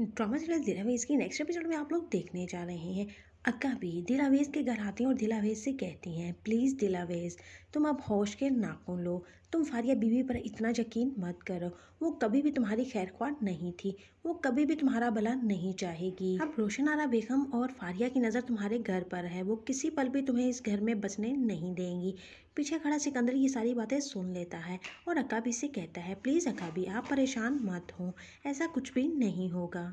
drama serial दिलावेज इसकी next episode में आप लोग देखने जा रहे हैं अक्का भी दिलावेज के घर आती हैं और दिलावेज से कहती हैं प्लीज़ दिलावेज तुम अब होश के नाखून लो तुम फारिया बीवी पर इतना यकीन मत करो वो कभी भी तुम्हारी खैर ख्वाह नहीं थी वो कभी भी तुम्हारा भला नहीं चाहेगी अब रोशन आरा बेगम और फारिया की नज़र तुम्हारे घर पर है वो किसी पल भी तुम्हें इस घर में बसने नहीं देंगी पीछे खड़ा सिकंदर ये सारी बातें सुन लेता है और अक्का भी से कहता है प्लीज़ अक्का भी आप परेशान मत हों ऐसा कुछ भी नहीं होगा